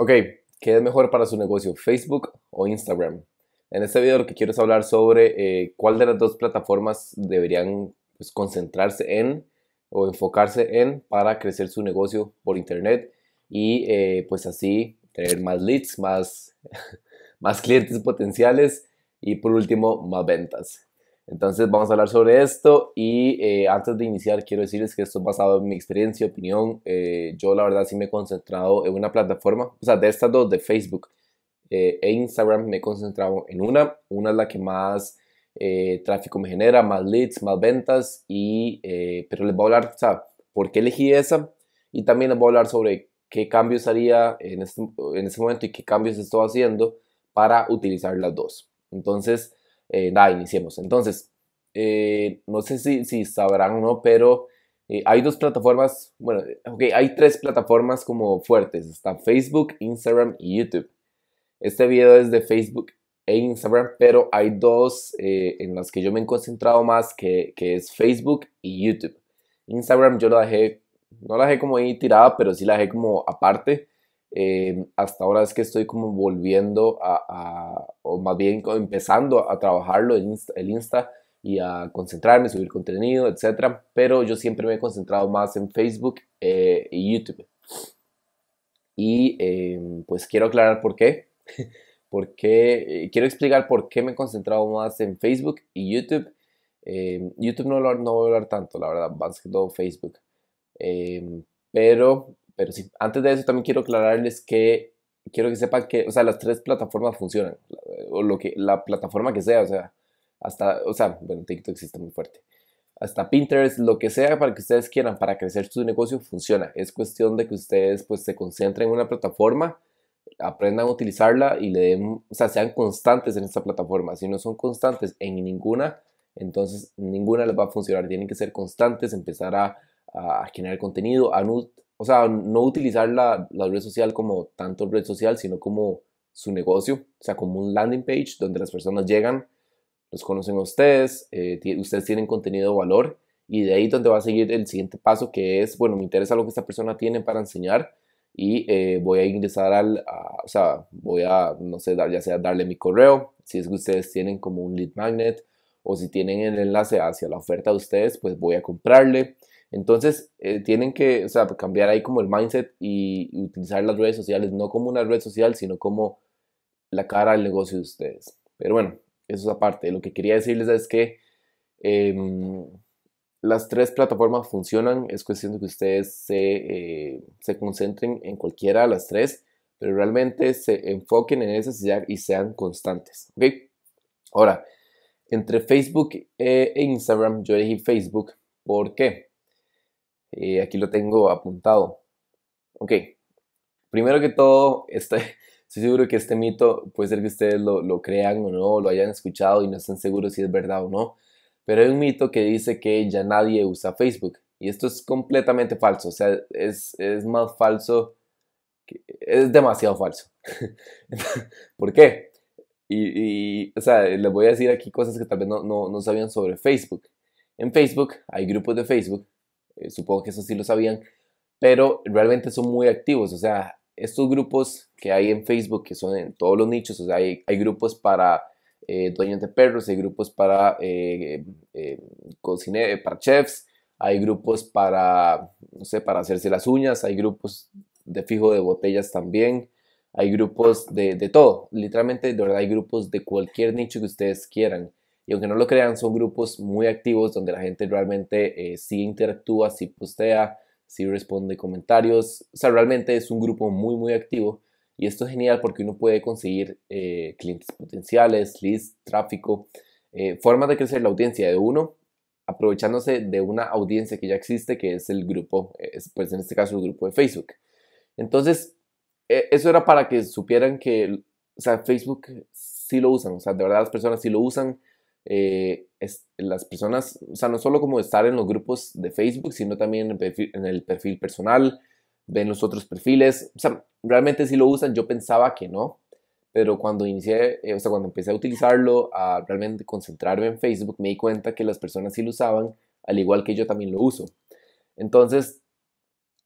Ok, ¿qué es mejor para su negocio, Facebook o Instagram? En este video lo que quiero es hablar sobre eh, cuál de las dos plataformas deberían pues, concentrarse en o enfocarse en para crecer su negocio por internet y eh, pues así tener más leads, más, más clientes potenciales y por último más ventas. Entonces vamos a hablar sobre esto y eh, antes de iniciar quiero decirles que esto es basado en mi experiencia, opinión. Eh, yo la verdad sí me he concentrado en una plataforma, o sea, de estas dos, de Facebook eh, e Instagram, me he concentrado en una. Una es la que más tráfico me genera, más leads, más ventas, y, pero les voy a hablar, o sea, por qué elegí esa y también les voy a hablar sobre qué cambios haría en este, en este momento y qué cambios estoy haciendo para utilizar las dos. Entonces, eh, nada, iniciemos. Entonces, eh, no sé si, sabrán o no, pero eh, hay dos plataformas, bueno, ok, hay tres plataformas como fuertes. Está Facebook, Instagram y YouTube. Este video es de Facebook e Instagram, pero hay dos en las que yo me he concentrado más, que, que es Facebook y YouTube. Instagram yo la dejé, no la dejé como ahí tirada, pero sí la dejé como aparte Em, hasta ahora es que estoy como volviendo a, o más bien empezando a trabajarlo, en Insta, el Insta, y a concentrarme, subir contenido, etc. Pero yo siempre me he concentrado más en Facebook eh, y YouTube. Y em, pues quiero aclarar por qué. porque eh, quiero explicar por qué me he concentrado más en Facebook y YouTube. Em, YouTube no, lo, no voy a hablar tanto, la verdad, más que todo Facebook. pero pero sí, antes de eso también quiero aclararles que quiero que sepan que, o sea, las tres plataformas funcionan, o lo que, la plataforma que sea, o sea, hasta, o sea, bueno, TikTok existe muy fuerte. Hasta Pinterest, lo que sea para que ustedes quieran, para crecer su negocio, funciona. Es cuestión de que ustedes pues se concentren en una plataforma, aprendan a utilizarla y le den, o sea, sean constantes en esta plataforma. Si no son constantes en ninguna, entonces ninguna les va a funcionar. Tienen que ser constantes, empezar a, a generar contenido, a, o sea, no utilizar la, red social como tanto red social, sino como su negocio, o sea, como un landing page donde las personas llegan, los conocen a ustedes, eh, ustedes tienen contenido de valor y de ahí donde va a seguir el siguiente paso que es, bueno, me interesa lo que esta persona tiene para enseñar y eh, voy a ingresar al, o sea, voy a, no sé, ya sea darle mi correo, si es que ustedes tienen como un lead magnet o si tienen el enlace hacia la oferta de ustedes, pues voy a comprarle entonces, eh, tienen que cambiar ahí como el mindset y, utilizar las redes sociales, no como una red social, sino como la cara del negocio de ustedes. Pero bueno, eso es aparte. Lo que quería decirles es que em, las tres plataformas funcionan, es cuestión de que ustedes eh, se, concentren en cualquiera de las tres, pero realmente se enfoquen en esas y sean constantes. ¿okay? Ahora, entre Facebook eh, e Instagram, yo elegí Facebook. ¿Por qué? Eh, aquí lo tengo apuntado. Ok, primero que todo, este, estoy, seguro que este mito puede ser que ustedes lo, crean o no, lo hayan escuchado y no estén seguros si es verdad o no. Pero hay un mito que dice que ya nadie usa Facebook. Y esto es completamente falso. O sea, es, más falso. es demasiado falso. ¿Por qué? Y, y, o sea, les voy a decir aquí cosas que tal vez no, no sabían sobre Facebook. En Facebook hay grupos de Facebook eh, supongo que eso sí lo sabían, pero realmente son muy activos, o sea, estos grupos que hay en Facebook, que son en todos los nichos, hay, grupos para eh, dueños de perros, hay grupos para, eh, para chefs, hay grupos para, no sé, para hacerse las uñas, hay grupos de fijo de botellas también, hay grupos de, de todo, literalmente, de verdad, hay grupos de cualquier nicho que ustedes quieran. Y aunque no lo crean, son grupos muy activos donde la gente realmente eh, sí interactúa, sí postea, sí responde comentarios. O sea, realmente es un grupo muy, muy activo. Y esto es genial porque uno puede conseguir eh, clientes potenciales, leads, tráfico, eh, formas de crecer la audiencia de uno, aprovechándose de una audiencia que ya existe, que es el grupo, pues en este caso el grupo de Facebook. Entonces, e, eso era para que supieran que, o sea, Facebook sí lo usan, o sea, de verdad las personas sí lo usan, eh, las personas, o sea, no solo como estar en los grupos de Facebook, sino también en el perfil, personal, ven los otros perfiles, o sea, realmente sí lo usan, yo pensaba que no, pero cuando inicié, eh, cuando empecé a utilizarlo, a realmente concentrarme en Facebook, me di cuenta que las personas sí lo usaban, al igual que yo también lo uso. Entonces,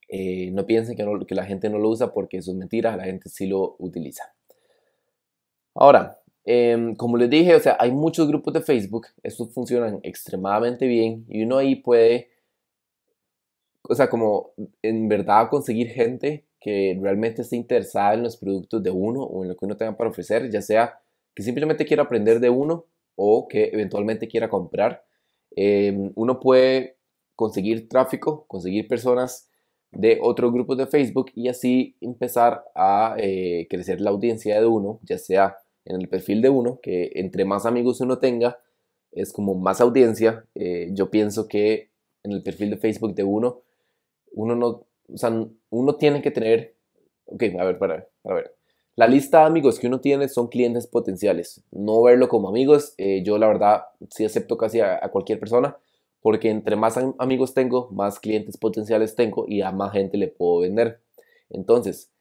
eh, no piensen que, que la gente no lo usa porque eso es mentira, la gente sí lo utiliza. Ahora, Em, como les dije, o sea, hay muchos grupos de Facebook, estos funcionan extremadamente bien y uno ahí puede, o sea, como en verdad conseguir gente que realmente esté interesada en los productos de uno o en lo que uno tenga para ofrecer, ya sea que simplemente quiera aprender de uno o que eventualmente quiera comprar. Em, uno puede conseguir tráfico, conseguir personas de otros grupos de Facebook y así empezar a eh, crecer la audiencia de uno, ya sea en el perfil de uno, que entre más amigos uno tenga, es como más audiencia. Eh, yo pienso que en el perfil de Facebook de uno, uno no, o sea, uno tiene que tener, ok, a ver, para, ver. La lista de amigos que uno tiene son clientes potenciales. No verlo como amigos, eh, yo la verdad sí acepto casi a, cualquier persona, porque entre más amigos tengo, más clientes potenciales tengo y a más gente le puedo vender. Entonces,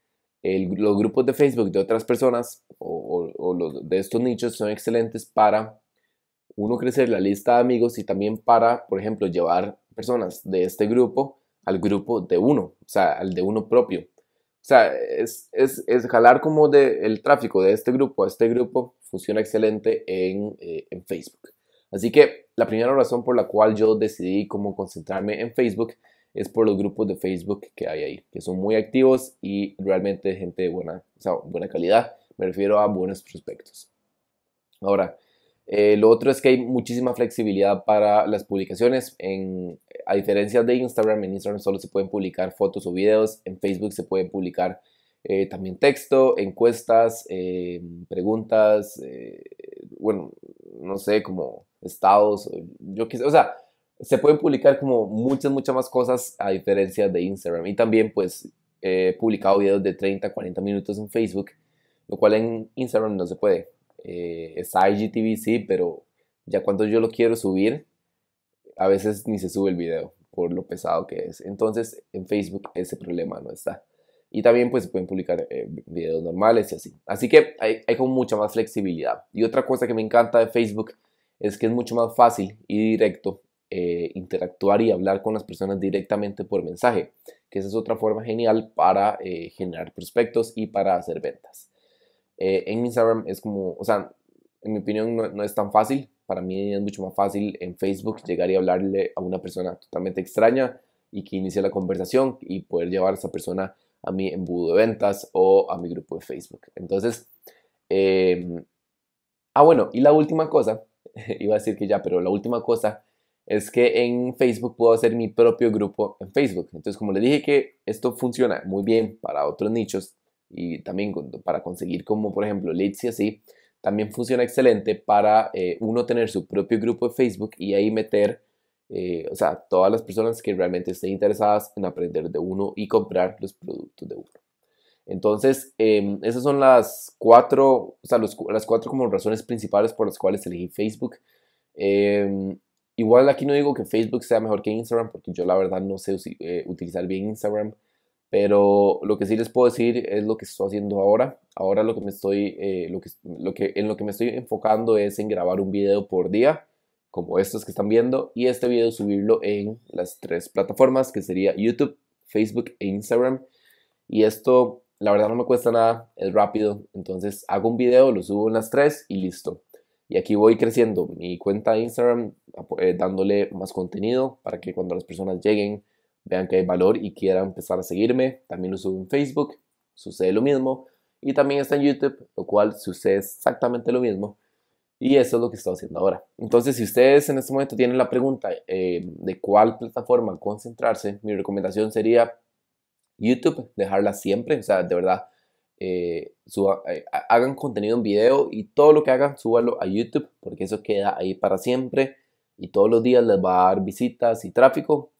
los grupos de Facebook de otras personas o, de estos nichos son excelentes para uno crecer la lista de amigos y también para, por ejemplo, llevar personas de este grupo al grupo de uno, o sea, al de uno propio. O sea, es, jalar como de, el tráfico de este grupo a este grupo funciona excelente en, eh, en Facebook. Así que la primera razón por la cual yo decidí cómo concentrarme en Facebook es por los grupos de Facebook que hay ahí, que son muy activos y realmente gente de buena, o sea, buena calidad. Me refiero a buenos prospectos. Ahora, eh, lo otro es que hay muchísima flexibilidad para las publicaciones. a diferencia de Instagram, en Instagram solo se pueden publicar fotos o videos, en Facebook se pueden publicar eh, también texto, encuestas, eh, preguntas, bueno, no sé, como estados, yo quise, o sea, se pueden publicar como muchas, muchas más cosas a diferencia de Instagram. Y también pues he publicado videos de 30, 40 minutos en Facebook, lo cual en Instagram no se puede. Es eh, está IGTV sí, pero ya cuando yo lo quiero subir, a veces ni se sube el video por lo pesado que es. Entonces en Facebook ese problema no está. Y también pues se pueden publicar eh, videos normales y así. Así que hay, hay como mucha más flexibilidad. Y otra cosa que me encanta de Facebook es que es mucho más fácil y directo eh, interactuar y hablar con las personas directamente por mensaje, que esa es otra forma genial para eh, generar prospectos y para hacer ventas. Eh, en Instagram es como, o sea, en mi opinión no, es tan fácil, para mí es mucho más fácil en Facebook llegar y hablarle a una persona totalmente extraña y que inicie la conversación y poder llevar a esa persona a mi embudo de ventas o a mi grupo de Facebook. Entonces, em, ah, bueno, y la última cosa iba a decir que ya, pero la última cosa es que en Facebook puedo hacer mi propio grupo en Facebook. Entonces, como le dije que esto funciona muy bien para otros nichos y también para conseguir como por ejemplo leads y así, también funciona excelente para eh, uno tener su propio grupo de Facebook y ahí meter, eh, o sea, todas las personas que realmente estén interesadas en aprender de uno y comprar los productos de uno. Entonces, em, esas son las cuatro, o sea, las cuatro como razones principales por las cuales elegí Facebook. Em, igual aquí no digo que Facebook sea mejor que Instagram, porque yo la verdad no sé eh, utilizar bien Instagram, pero lo que sí les puedo decir es lo que estoy haciendo ahora. Ahora lo que me estoy, eh, lo que, lo que, en lo que me estoy enfocando es en grabar un video por día, como estos que están viendo, y este video subirlo en las tres plataformas, que sería YouTube, Facebook e Instagram. Y esto la verdad no me cuesta nada, es rápido. Entonces hago un video, lo subo en las tres y listo. Y aquí voy creciendo mi cuenta de Instagram, ah, pues, eh, dándole más contenido para que cuando las personas lleguen vean que hay valor y quieran empezar a seguirme. También lo subo en Facebook, sucede lo mismo. Y también está en YouTube, lo cual sucede exactamente lo mismo. Y eso es lo que estoy haciendo ahora. Entonces, si ustedes en este momento tienen la pregunta eh, de cuál plataforma concentrarse, mi recomendación sería YouTube, dejarla siempre, o sea, de verdad, eh, eh, hagan contenido en video y todo lo que hagan, súbalo a YouTube, porque eso queda ahí para siempre y todos los días les va a dar visitas y tráfico.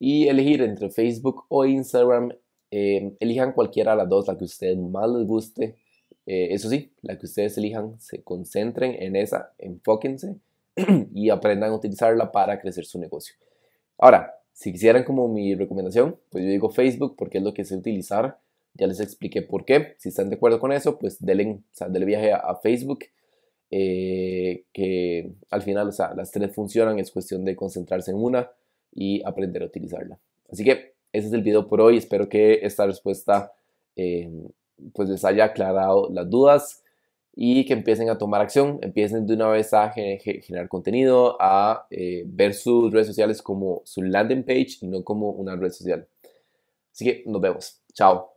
Y elegir entre Facebook o Instagram, eh, elijan cualquiera de las dos, la que a ustedes más les guste. eso sí, la que ustedes elijan, se concentren en esa, enfóquense y aprendan a utilizarla para crecer su negocio. Ahora, si quisieran como mi recomendación, pues yo digo Facebook porque es lo que sé utilizar. Ya les expliqué por qué. Si están de acuerdo con eso, pues denle, o viaje a, Facebook. Eh, que al final, o sea, las tres funcionan, es cuestión de concentrarse en una y aprender a utilizarla. Así que ese es el video por hoy. Espero que esta respuesta eh, pues les haya aclarado las dudas y que empiecen a tomar acción, empiecen de una vez a generar contenido, a eh, ver sus redes sociales como su landing page y no como una red social. Así que nos vemos. Chao.